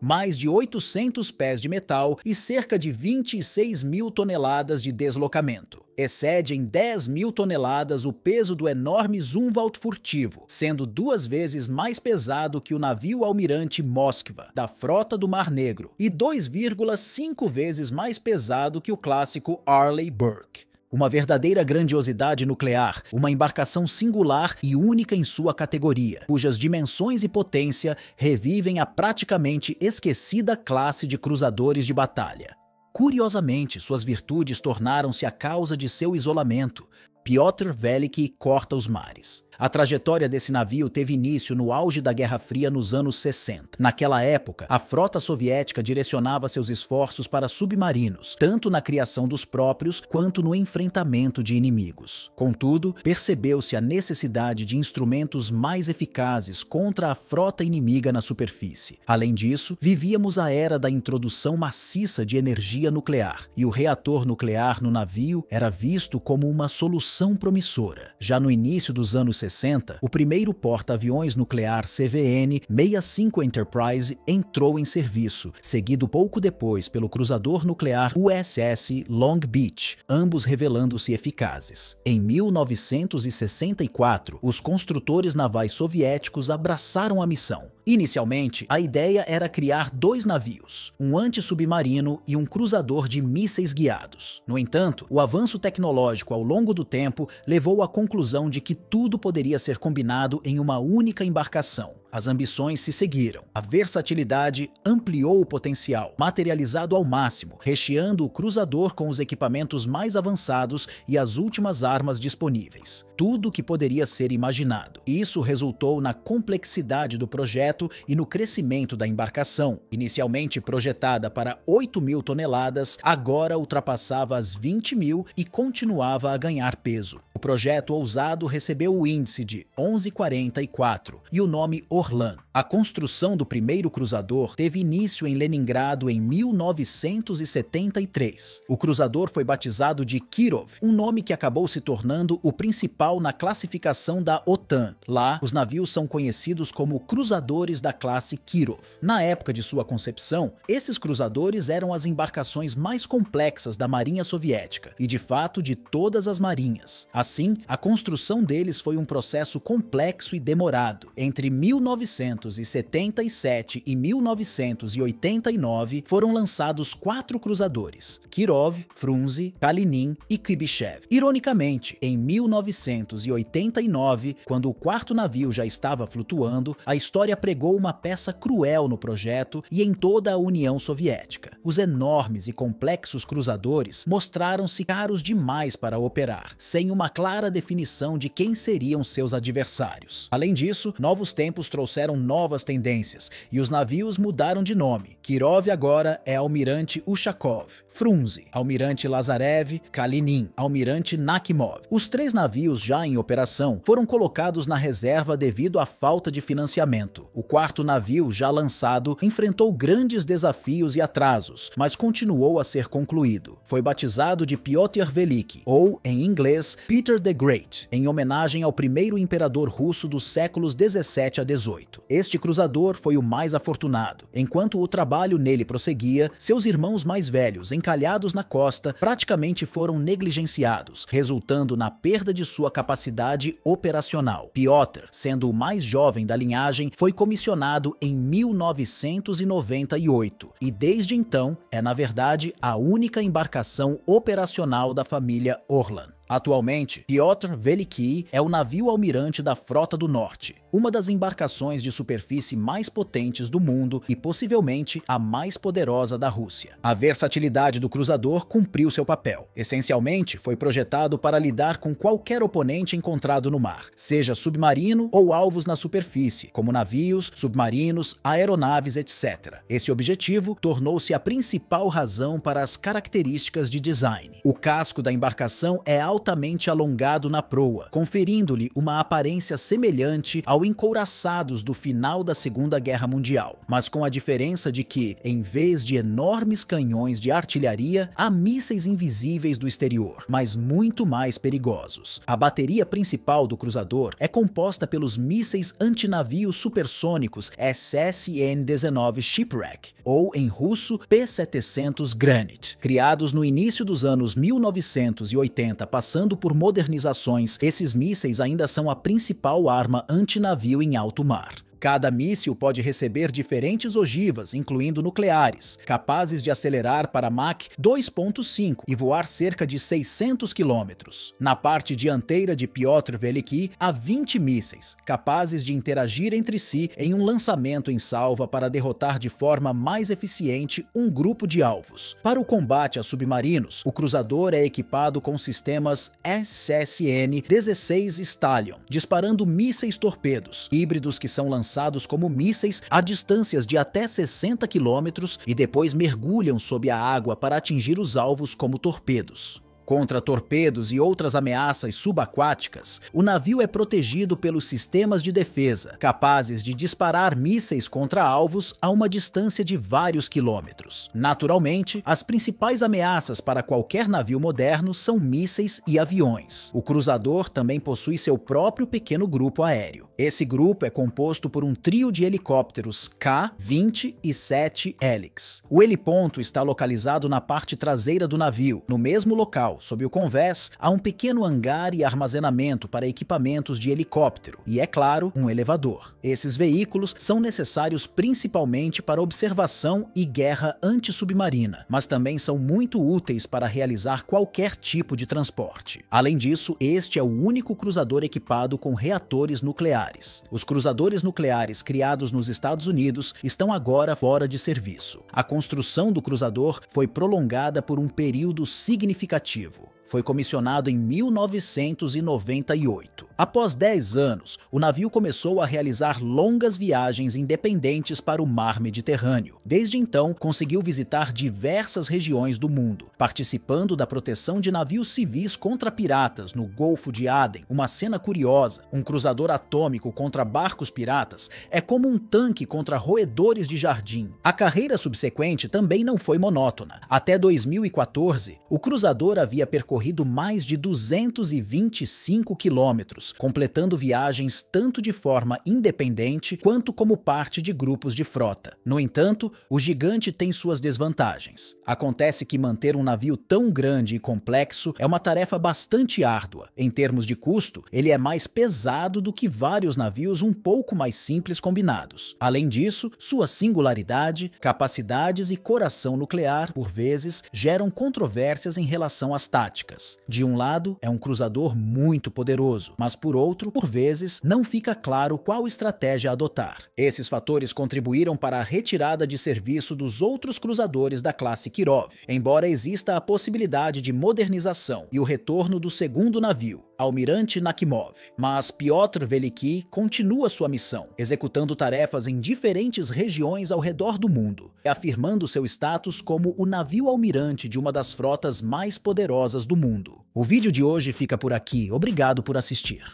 mais de 800 pés de metal e cerca de 26 mil toneladas de deslocamento. Excede em 10 mil toneladas o peso do enorme Zumwalt furtivo, sendo duas vezes mais pesado que o navio almirante Moskva, da frota do Mar Negro, e 2,5 vezes mais pesado que o clássico Arleigh Burke uma verdadeira grandiosidade nuclear, uma embarcação singular e única em sua categoria, cujas dimensões e potência revivem a praticamente esquecida classe de cruzadores de batalha. Curiosamente, suas virtudes tornaram-se a causa de seu isolamento. Piotr Veliki corta os mares. A trajetória desse navio teve início no auge da Guerra Fria nos anos 60. Naquela época, a frota soviética direcionava seus esforços para submarinos, tanto na criação dos próprios quanto no enfrentamento de inimigos. Contudo, percebeu-se a necessidade de instrumentos mais eficazes contra a frota inimiga na superfície. Além disso, vivíamos a era da introdução maciça de energia nuclear, e o reator nuclear no navio era visto como uma solução promissora. Já no início dos anos 60, 1960, o primeiro porta-aviões nuclear CVN-65 Enterprise entrou em serviço, seguido pouco depois pelo cruzador nuclear USS Long Beach, ambos revelando-se eficazes. Em 1964, os construtores navais soviéticos abraçaram a missão. Inicialmente, a ideia era criar dois navios, um antissubmarino e um cruzador de mísseis guiados. No entanto, o avanço tecnológico ao longo do tempo levou à conclusão de que tudo poderia poderia ser combinado em uma única embarcação, as ambições se seguiram. A versatilidade ampliou o potencial, materializado ao máximo, recheando o cruzador com os equipamentos mais avançados e as últimas armas disponíveis. Tudo o que poderia ser imaginado. Isso resultou na complexidade do projeto e no crescimento da embarcação. Inicialmente projetada para 8 mil toneladas, agora ultrapassava as 20 mil e continuava a ganhar peso. O projeto ousado recebeu o índice de 1144 e o nome Orlan. A construção do primeiro cruzador teve início em Leningrado em 1973. O cruzador foi batizado de Kirov, um nome que acabou se tornando o principal na classificação da OTAN. Lá, os navios são conhecidos como cruzadores da classe Kirov. Na época de sua concepção, esses cruzadores eram as embarcações mais complexas da Marinha Soviética e, de fato, de todas as marinhas. Assim, a construção deles foi um processo complexo e demorado. Entre 19 1977 e 1989 foram lançados quatro cruzadores, Kirov, Frunze, Kalinin e Khibyshev. Ironicamente, em 1989, quando o quarto navio já estava flutuando, a história pregou uma peça cruel no projeto e em toda a União Soviética. Os enormes e complexos cruzadores mostraram-se caros demais para operar, sem uma clara definição de quem seriam seus adversários. Além disso, novos tempos trouxeram novas tendências e os navios mudaram de nome. Kirov agora é Almirante Ushakov, Frunze, Almirante Lazarev, Kalinin, Almirante Nakimov. Os três navios já em operação foram colocados na reserva devido à falta de financiamento. O quarto navio, já lançado, enfrentou grandes desafios e atrasos, mas continuou a ser concluído. Foi batizado de Piotr Veliki, ou, em inglês, Peter the Great, em homenagem ao primeiro imperador russo dos séculos 17 a 18. Este cruzador foi o mais afortunado. Enquanto o trabalho nele prosseguia, seus irmãos mais velhos, encalhados na costa, praticamente foram negligenciados, resultando na perda de sua capacidade operacional. Piotr, sendo o mais jovem da linhagem, foi comissionado em 1998 e desde então é, na verdade, a única embarcação operacional da família Orlan. Atualmente, Piotr Veliki é o navio almirante da Frota do Norte, uma das embarcações de superfície mais potentes do mundo e possivelmente a mais poderosa da Rússia. A versatilidade do cruzador cumpriu seu papel. Essencialmente, foi projetado para lidar com qualquer oponente encontrado no mar, seja submarino ou alvos na superfície, como navios, submarinos, aeronaves, etc. Esse objetivo tornou-se a principal razão para as características de design. O casco da embarcação é altamente alongado na proa, conferindo-lhe uma aparência semelhante ao encouraçados do final da Segunda Guerra Mundial, mas com a diferença de que, em vez de enormes canhões de artilharia, há mísseis invisíveis do exterior, mas muito mais perigosos. A bateria principal do cruzador é composta pelos mísseis antinavios supersônicos SSN-19 Shipwreck, ou em russo P-700 Granite, Criados no início dos anos 1980, passando por modernizações, esses mísseis ainda são a principal arma antinavio navio em alto mar. Cada míssil pode receber diferentes ogivas, incluindo nucleares, capazes de acelerar para Mach 2.5 e voar cerca de 600 quilômetros. Na parte dianteira de Piotr Veliki, há 20 mísseis, capazes de interagir entre si em um lançamento em salva para derrotar de forma mais eficiente um grupo de alvos. Para o combate a submarinos, o cruzador é equipado com sistemas SSN-16 Stallion, disparando mísseis torpedos, híbridos que são lançados lançados como mísseis a distâncias de até 60 quilômetros e depois mergulham sob a água para atingir os alvos como torpedos. Contra torpedos e outras ameaças subaquáticas, o navio é protegido pelos sistemas de defesa, capazes de disparar mísseis contra alvos a uma distância de vários quilômetros. Naturalmente, as principais ameaças para qualquer navio moderno são mísseis e aviões. O cruzador também possui seu próprio pequeno grupo aéreo. Esse grupo é composto por um trio de helicópteros K-20 e 7 Helix. O heliponto está localizado na parte traseira do navio. No mesmo local, sob o convés, há um pequeno hangar e armazenamento para equipamentos de helicóptero e, é claro, um elevador. Esses veículos são necessários principalmente para observação e guerra antissubmarina, mas também são muito úteis para realizar qualquer tipo de transporte. Além disso, este é o único cruzador equipado com reatores nucleares nucleares. Os cruzadores nucleares criados nos Estados Unidos estão agora fora de serviço. A construção do cruzador foi prolongada por um período significativo foi comissionado em 1998. Após 10 anos, o navio começou a realizar longas viagens independentes para o mar Mediterrâneo. Desde então, conseguiu visitar diversas regiões do mundo, participando da proteção de navios civis contra piratas no Golfo de Aden. Uma cena curiosa: um cruzador atômico contra barcos piratas é como um tanque contra roedores de jardim. A carreira subsequente também não foi monótona. Até 2014, o cruzador havia percorrido percorrido mais de 225 quilômetros, completando viagens tanto de forma independente quanto como parte de grupos de frota. No entanto, o gigante tem suas desvantagens. Acontece que manter um navio tão grande e complexo é uma tarefa bastante árdua. Em termos de custo, ele é mais pesado do que vários navios um pouco mais simples combinados. Além disso, sua singularidade, capacidades e coração nuclear, por vezes, geram controvérsias em relação às táticas práticas. De um lado, é um cruzador muito poderoso, mas por outro, por vezes, não fica claro qual estratégia adotar. Esses fatores contribuíram para a retirada de serviço dos outros cruzadores da classe Kirov, embora exista a possibilidade de modernização e o retorno do segundo navio. Almirante Nakimov. Mas Piotr Veliki continua sua missão, executando tarefas em diferentes regiões ao redor do mundo, afirmando seu status como o navio almirante de uma das frotas mais poderosas do mundo. O vídeo de hoje fica por aqui, obrigado por assistir.